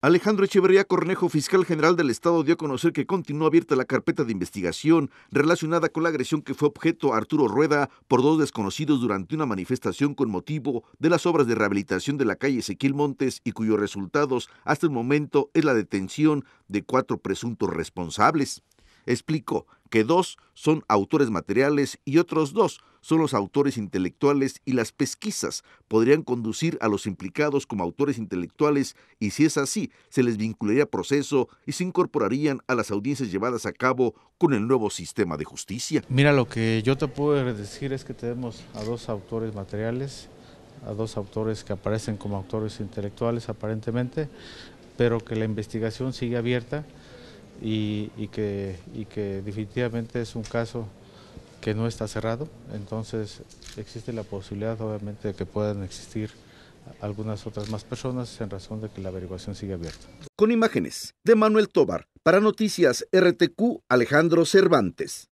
Alejandro Echeverría Cornejo, fiscal general del Estado, dio a conocer que continúa abierta la carpeta de investigación relacionada con la agresión que fue objeto a Arturo Rueda por dos desconocidos durante una manifestación con motivo de las obras de rehabilitación de la calle Ezequiel Montes y cuyos resultados hasta el momento es la detención de cuatro presuntos responsables explicó que dos son autores materiales y otros dos son los autores intelectuales y las pesquisas podrían conducir a los implicados como autores intelectuales y si es así, se les vincularía proceso y se incorporarían a las audiencias llevadas a cabo con el nuevo sistema de justicia. Mira, lo que yo te puedo decir es que tenemos a dos autores materiales, a dos autores que aparecen como autores intelectuales aparentemente, pero que la investigación sigue abierta y, que, que definitivamente es un caso que no está cerrado, entonces existe la posibilidad obviamente de que puedan existir algunas otras más personas en razón de que la averiguación sigue abierta. Con imágenes de Manuel Tobar, para Noticias RTQ, Alejandro Cervantes.